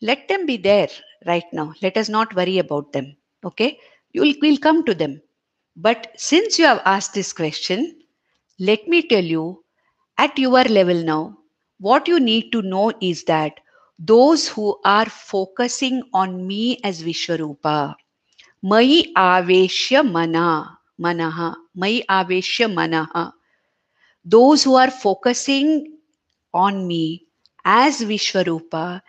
[SPEAKER 1] Let them be there right now. Let us not worry about them. Okay? You'll, we'll come to them. But since you have asked this question, let me tell you at your level now, what you need to know is that those who are focusing on me as Vishwarupa, Mai Aveshya Mana, Manaha, Mai Aveshya Manaha, those who are focusing on me as Vishwarupa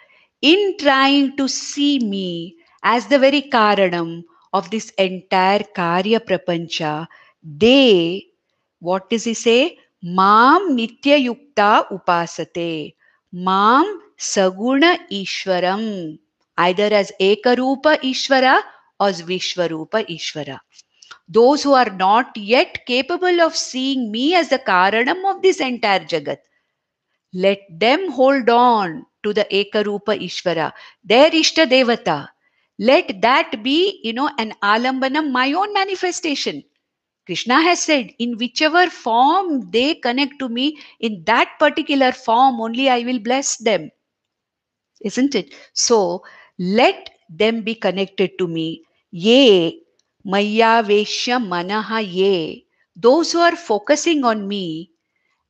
[SPEAKER 1] in trying to see me as the very Karanam of this entire karya prapancha, they, what does he say? Mam nitya yukta upasate. Mam saguna ishwaram. Either as ekarupa ishvara or Vishwarupa ishvara those who are not yet capable of seeing me as the karanam of this entire jagat let them hold on to the ekarupa ishvara their ishta devata let that be, you know, an alambanam, my own manifestation. Krishna has said, in whichever form they connect to me, in that particular form only I will bless them. Isn't it? So let them be connected to me. Ye, Maya Vesha Manaha Ye. Those who are focusing on me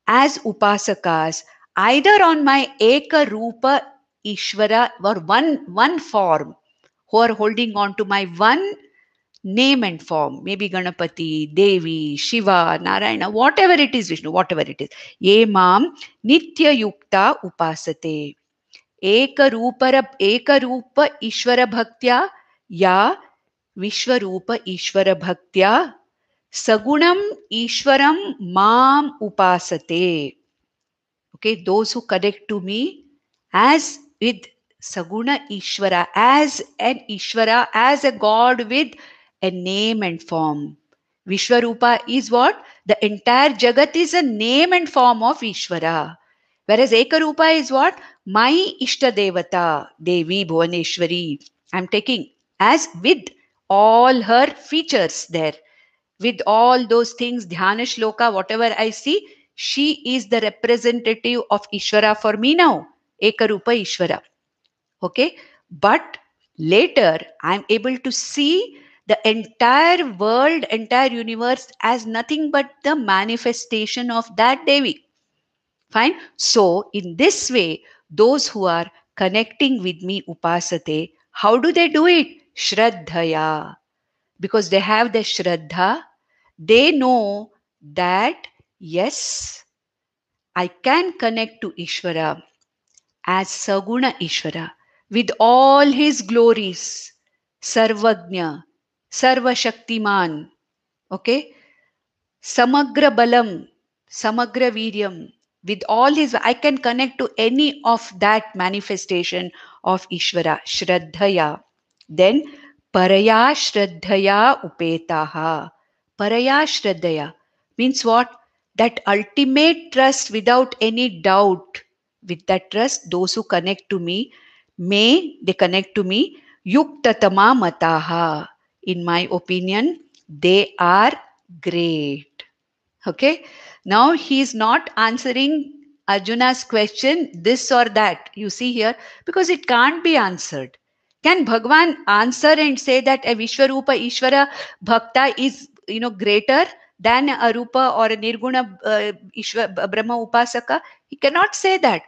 [SPEAKER 1] as Upasakas, either on my ekarupa Ishvara or one, one form, who are holding on to my one name and form, maybe Ganapati, Devi, Shiva, Narayana, whatever it is, Vishnu, whatever it is. Yemam Nitya Yukta Upasate. Ekarupa, Ekarupa Ishwara Bhaktya Ya Vishwarupa Ishwara Bhaktya Sagunam Ishwaram Mam Upasate. Okay, those who connect to me as with Saguna Ishvara as an Ishvara, as a God with a name and form. Vishwarupa is what? The entire Jagat is a name and form of Ishvara. Whereas Ekarupa is what? My Ishta Devata, Devi Bhuvaneshwari. I'm taking as with all her features there. With all those things, Dhyana Shloka, whatever I see, she is the representative of Ishvara for me now. Ekarupa Ishvara. Okay. But later, I'm able to see the entire world, entire universe as nothing but the manifestation of that Devi. Fine. So, in this way, those who are connecting with me, Upasate, how do they do it? Shraddhaya. Because they have the Shraddha, they know that, yes, I can connect to Ishvara as Saguna Ishvara with all his glories, Sarvagnya, Sarvashaktiman. Okay? Samagra Balam, Samagra Viryam, with all his, I can connect to any of that manifestation of Ishvara, Shraddhaya. Then, Paraya Shraddhaya Upetaha. Paraya Shraddhaya means what? That ultimate trust without any doubt. With that trust, those who connect to me, May they connect to me. Yuktatama mataha. In my opinion, they are great. Okay. Now he is not answering Arjuna's question, this or that. You see here, because it can't be answered. Can Bhagwan answer and say that a Vishwarupa Ishvara Bhakta is, you know, greater than a Rupa or a Nirguna uh, Ishvara, Brahma Upasaka? He cannot say that.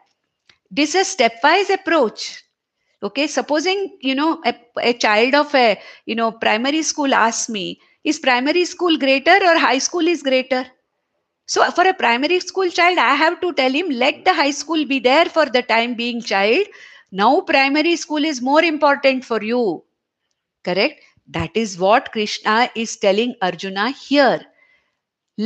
[SPEAKER 1] This is a stepwise approach okay supposing you know a, a child of a you know primary school asks me is primary school greater or high school is greater so for a primary school child i have to tell him let the high school be there for the time being child now primary school is more important for you correct that is what krishna is telling arjuna here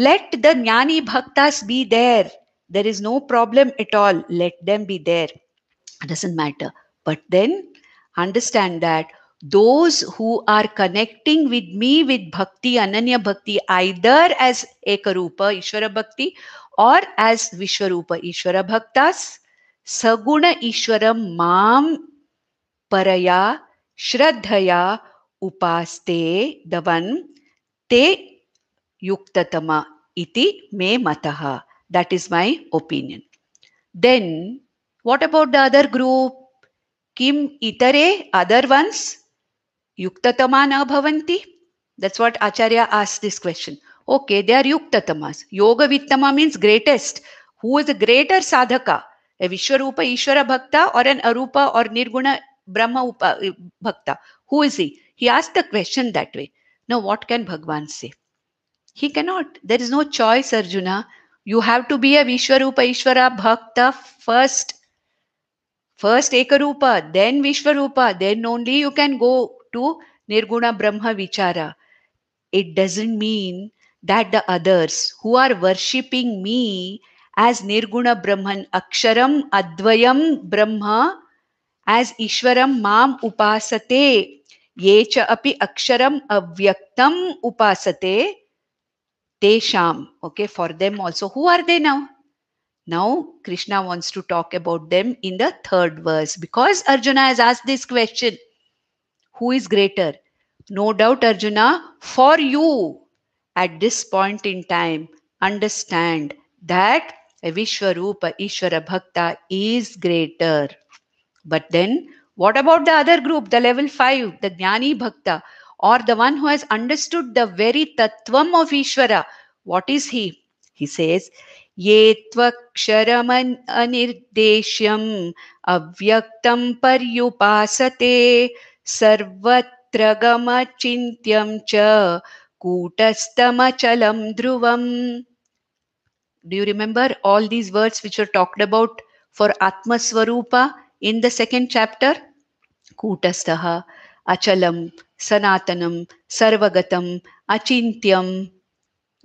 [SPEAKER 1] let the jnani bhaktas be there there is no problem at all let them be there it doesn't matter but then understand that those who are connecting with me with bhakti, ananya bhakti, either as Ekarupa, Ishvara bhakti, or as Vishwarupa, Ishvara bhaktas, Saguna Ishwaram mam paraya shraddhaya upaste davan te yuktatama iti me mataha. That is my opinion. Then what about the other group? किम इतरे other ones युक्ततमा न भवंती that's what Acharya आस this question okay they are युक्ततमास योग वित्तमा means greatest who is a greater साधका Vishwarupa Ishwara भक्त और एन अरूप और निर्गुण ब्रह्म उप who is he he ask the question that we know what can Bhagavan say he cannot there is no choice Arjuna you have to be a Vishwarupa Ishwara भक्त first First Ekarupa, then Vishvarupa, then only you can go to Nirguna Brahma Vichara. It doesn't mean that the others who are worshipping me as Nirguna Brahman, Aksharam Advayam Brahma, as Ishwaram Mam Upasate, api aksharam अक्षरम upasate उपासते sham. Okay, for them also. Who are they now? Now, Krishna wants to talk about them in the third verse because Arjuna has asked this question Who is greater? No doubt, Arjuna, for you at this point in time, understand that Vishwarupa Ishvara Bhakta is greater. But then, what about the other group, the level 5, the Jnani Bhakta, or the one who has understood the very Tattvam of Ishvara? What is he? He says, येत्वक्षरम अनिर्देश्यम अव्यक्तम पर्युपासते सर्वत्र गमचिंत्यम च do you remember all these words which are talked about for आत्मस्वरूपा in the second chapter कूटस्थ अचल सनातन सर्वगतम अचिंत्यम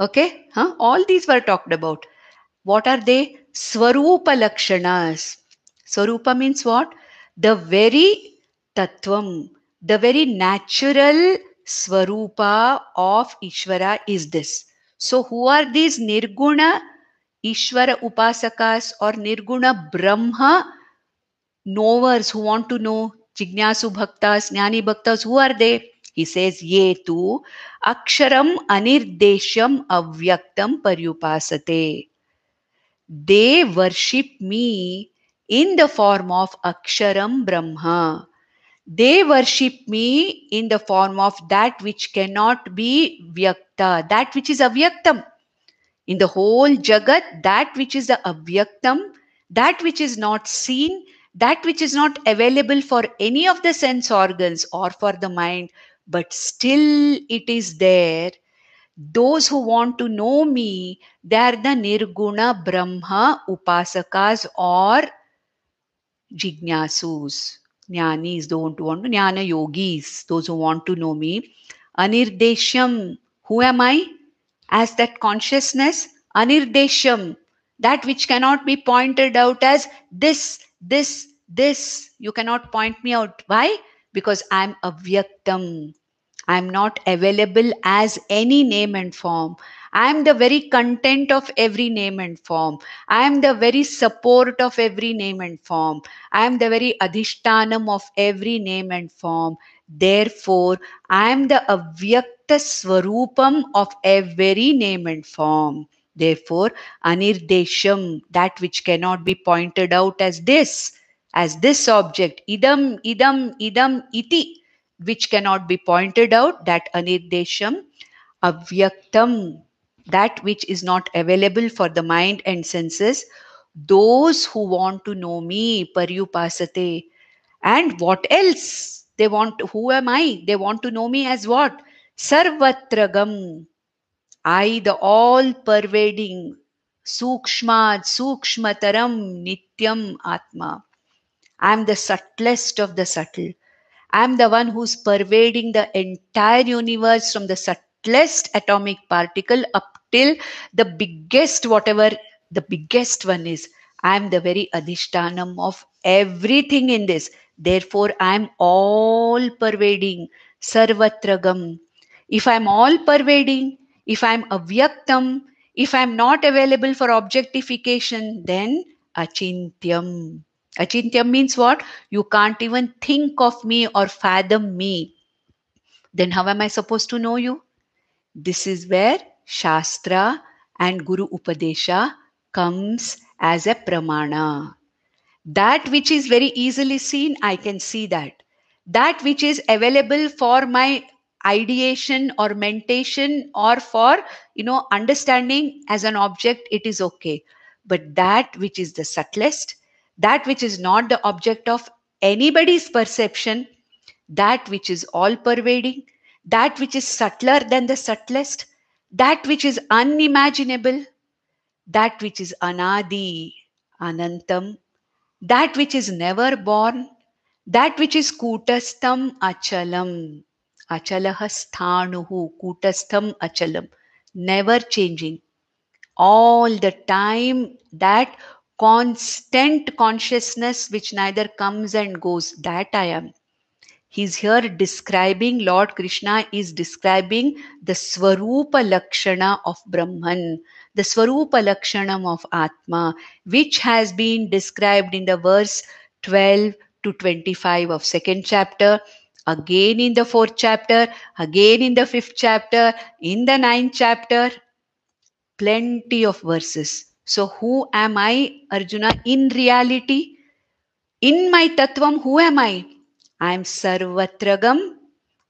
[SPEAKER 1] ओके हाँ ऑल दीज वर talked about What are they? Swarupa Lakshanas. Swarupa means what? The very Tattvam, the very natural Swarupa of Ishvara is this. So, who are these Nirguna Ishvara Upasakas or Nirguna Brahma knowers who want to know? jignyasu Bhaktas, Jnani Bhaktas, who are they? He says, Ye tu aksharam anirdesham avyaktam paryupasate. They worship me in the form of Aksharam Brahma. They worship me in the form of that which cannot be Vyakta, that which is Avyaktam. In the whole Jagat, that which is the Avyaktam, that which is not seen, that which is not available for any of the sense organs or for the mind, but still it is there those who want to know me, they are the Nirguna Brahma Upasakas or Jignasus. Jnanis, don't want to, Jnana Yogis, those who want to know me. Anirdesham, who am I? As that consciousness, Anirdesham, that which cannot be pointed out as this, this, this. You cannot point me out. Why? Because I'm a Vyaktam. I'm not available as any name and form. I'm the very content of every name and form. I'm the very support of every name and form. I'm the very adhishtanam of every name and form. Therefore, I'm the avyakta swarupam of every name and form. Therefore, anirdesham, that which cannot be pointed out as this, as this object, idam, idam, idam, iti, which cannot be pointed out, that anidesham, avyaktam, that which is not available for the mind and senses, those who want to know me, paryupasate, and what else? They want, who am I? They want to know me as what? Sarvatragam. I, the all pervading, Sukshma, Sukshmataram, Nityam Atma. I am the subtlest of the subtle. I'm the one who's pervading the entire universe from the subtlest atomic particle up till the biggest, whatever the biggest one is. I'm the very adhishtanam of everything in this. Therefore, I'm all pervading, sarvatragam. If I'm all pervading, if I'm avyaktam, if I'm not available for objectification, then achintyam. Achintya means what? You can't even think of me or fathom me. Then how am I supposed to know you? This is where Shastra and Guru Upadesha comes as a pramana. That which is very easily seen, I can see that. That which is available for my ideation or mentation or for you know understanding as an object it is okay but that which is the subtlest that which is not the object of anybody's perception, that which is all pervading, that which is subtler than the subtlest, that which is unimaginable, that which is anadi, anantam, that which is never born, that which is kutastam achalam, achalah sthanuhu, kutastam achalam, never changing. All the time that constant consciousness which neither comes and goes. That I am. He's here describing, Lord Krishna is describing the Swarupa Lakshana of Brahman, the Swarupa Lakshanam of Atma, which has been described in the verse 12 to 25 of second chapter, again in the fourth chapter, again in the fifth chapter, in the ninth chapter. Plenty of verses so, who am I, Arjuna, in reality? In my Tatvam, who am I? I am Sarvatragam,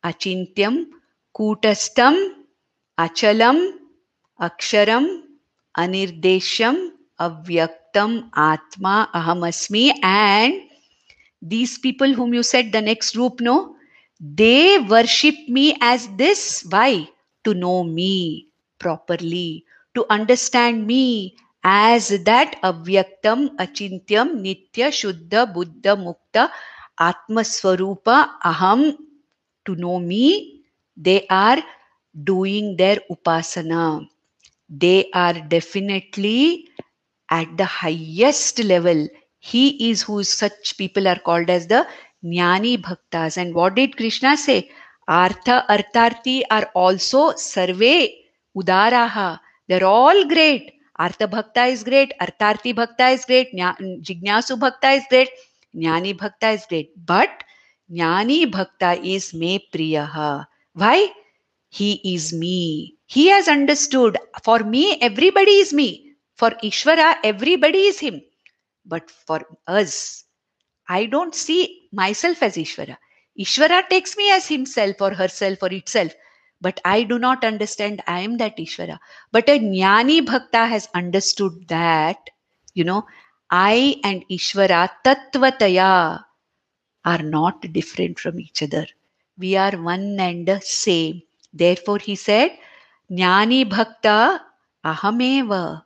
[SPEAKER 1] Achintyam, Kutastam, Achalam, Aksharam, Anirdesham, Avyaktam, Atma, Ahamasmi. And these people whom you said the next group, know, They worship me as this. Why? To know me properly, to understand me as that avyaktam achintyam nitya shuddha buddha mukta atmasvarupa aham to know me they are doing their upasana they are definitely at the highest level he is who such people are called as the jnani bhaktas and what did krishna say artha artarthi are also sarve udaraha they're all great Artha Bhakta is great, Artharthi Bhakta is great, Jignasu Bhakta is great, Jnani Bhakta is great. But Jnani Bhakta is me priyaha. Why? He is me. He has understood. For me, everybody is me. For Ishwara, everybody is him. But for us, I don't see myself as Ishwara. Ishwara takes me as himself or herself or itself but I do not understand I am that Ishvara. But a jnani bhakta has understood that, you know, I and Ishvara tattvataya are not different from each other. We are one and the same. Therefore, he said, Jnani Bhakta Ahameva.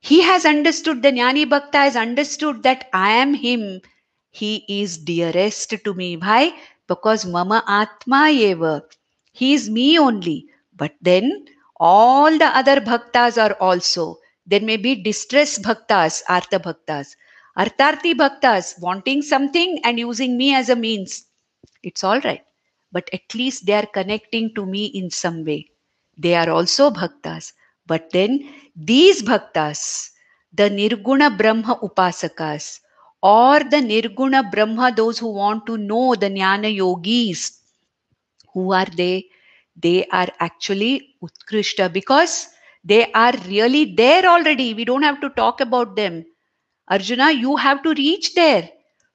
[SPEAKER 1] He has understood, the Jnani Bhakta has understood that I am him. He is dearest to me. Why? Because Mama Atma Eva. He's me only. But then all the other bhaktas are also. There may be distress bhaktas, artha bhaktas. artharthi bhaktas, wanting something and using me as a means. It's all right. But at least they are connecting to me in some way. They are also bhaktas. But then these bhaktas, the Nirguna Brahma Upasakas, or the Nirguna Brahma, those who want to know the Jnana Yogis, who are they? They are actually Utkrishta because they are really there already. We don't have to talk about them. Arjuna, you have to reach there.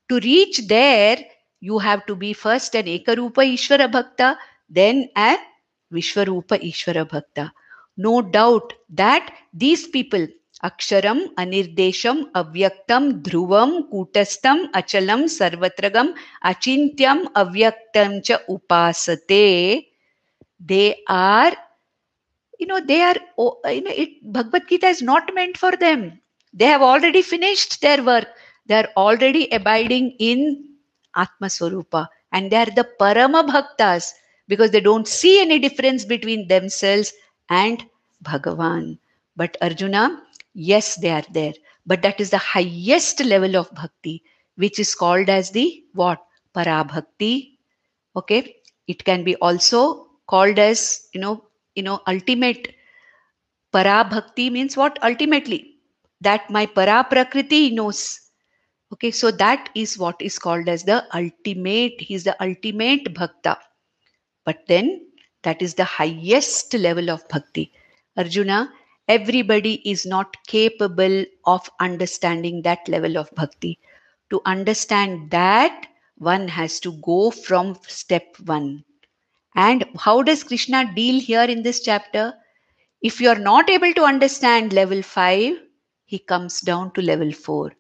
[SPEAKER 1] To reach there, you have to be first an Ekarupa Ishvara Bhakta, then an Vishwarupa Ishvara Bhakta. No doubt that these people, अक्षरम अनिर्देशम अव्यक्तम ध्रुवम कूटस्थम अचलम सर्वत्रगम अचिंत्यम अव्यक्तम च उपासते they are you know they are you know it Bhagavad Gita is not meant for them they have already finished their work they are already abiding in आत्मस्वरूप एंड दे आर द परम भक्तास because they don't see any difference between themselves and Bhagavan but Arjuna Yes, they are there. But that is the highest level of bhakti, which is called as the what? Parabhakti. Okay. It can be also called as, you know, you know, ultimate parabhakti means what? Ultimately, that my para prakriti knows. Okay, so that is what is called as the ultimate, he is the ultimate bhakta. But then that is the highest level of bhakti. Arjuna, everybody is not capable of understanding that level of bhakti. To understand that, one has to go from step one. And how does Krishna deal here in this chapter? If you are not able to understand level five, he comes down to level four.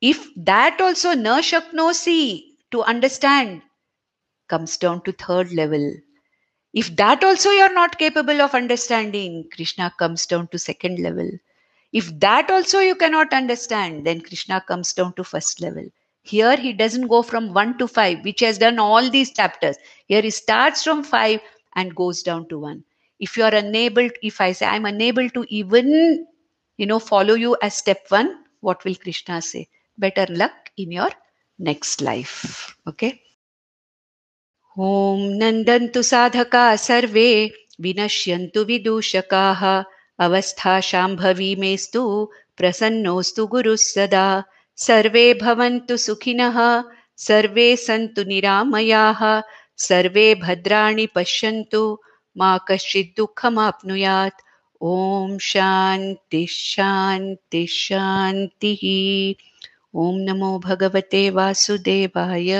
[SPEAKER 1] If that also no shaknosi to understand comes down to third level if that also you're not capable of understanding krishna comes down to second level if that also you cannot understand then krishna comes down to first level here he doesn't go from 1 to 5 which has done all these chapters here he starts from 5 and goes down to 1 if you are unable if i say i'm unable to even you know follow you as step 1 what will krishna say better luck in your next life okay ॐ नन्दन्तु साधका सर्वे विनश्यन्तु विदूषकाः अवस्था मेस्तु प्रसन्नोऽस्तु गुरुः सदा सर्वे भवन्तु सुखिनः सर्वे सन्तु निरामयाः सर्वे भद्राणि पश्यन्तु मा कश्चित् दुःखमाप्नुयात् ॐ शान्तिः ॐ नमो भगवते वासुदेवाय